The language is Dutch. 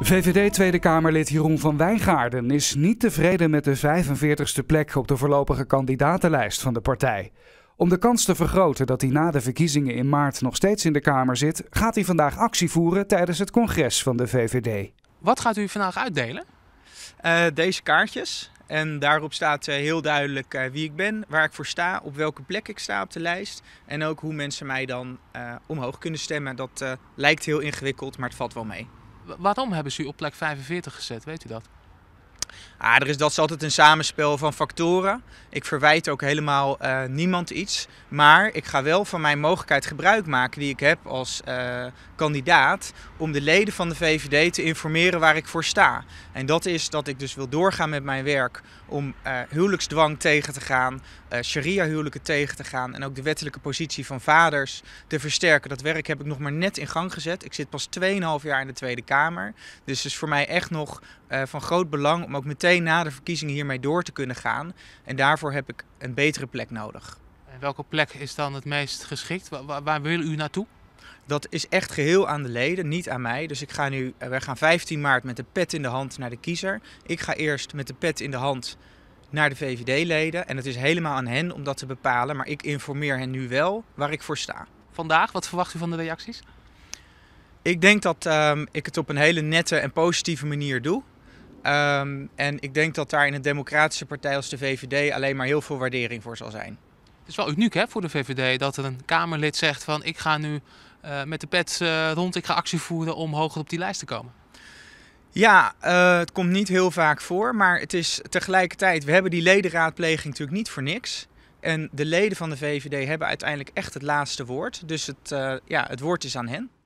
VVD Tweede Kamerlid Jeroen van Wijngaarden is niet tevreden met de 45ste plek op de voorlopige kandidatenlijst van de partij. Om de kans te vergroten dat hij na de verkiezingen in maart nog steeds in de Kamer zit, gaat hij vandaag actie voeren tijdens het congres van de VVD. Wat gaat u vandaag uitdelen? Eh, deze kaartjes. En daarop staat eh, heel duidelijk eh, wie ik ben, waar ik voor sta, op welke plek ik sta op de lijst. En ook hoe mensen mij dan omhoog kunnen stemmen. Dat lijkt heel ingewikkeld, maar het valt wel mee. Waarom hebben ze u op plek 45 gezet? Weet u dat? Ah, er is, dat is altijd een samenspel van factoren. Ik verwijt ook helemaal eh, niemand iets. Maar ik ga wel van mijn mogelijkheid gebruik maken die ik heb als eh, kandidaat. om de leden van de VVD te informeren waar ik voor sta. En dat is dat ik dus wil doorgaan met mijn werk. om eh, huwelijksdwang tegen te gaan, sharia-huwelijken tegen te gaan. en ook de wettelijke positie van vaders te versterken. Dat werk heb ik nog maar net in gang gezet. Ik zit pas 2,5 jaar in de Tweede Kamer. Dus het is voor mij echt nog van groot belang om meteen na de verkiezingen hiermee door te kunnen gaan. En daarvoor heb ik een betere plek nodig. En welke plek is dan het meest geschikt? Waar, waar wil u naartoe? Dat is echt geheel aan de leden, niet aan mij. Dus ik ga nu, eh, wij gaan 15 maart met de pet in de hand naar de kiezer. Ik ga eerst met de pet in de hand naar de VVD-leden. En het is helemaal aan hen om dat te bepalen. Maar ik informeer hen nu wel waar ik voor sta. Vandaag, wat verwacht u van de reacties? Ik denk dat ehm, ik het op een hele nette en positieve manier doe. Ehm, en ik denk dat daar in een democratische partij als de VVD alleen maar heel veel waardering voor zal zijn. Het is wel uniek hè, voor de VVD dat er een Kamerlid zegt van ik ga nu eh, met de pet eh, rond, ik ga actie voeren om hoger op die lijst te komen. Ja, eh, het komt niet heel vaak voor, maar het is tegelijkertijd, we hebben die ledenraadpleging natuurlijk niet voor niks. En de leden van de VVD hebben uiteindelijk echt het laatste woord. Dus het, ja, het woord is aan hen.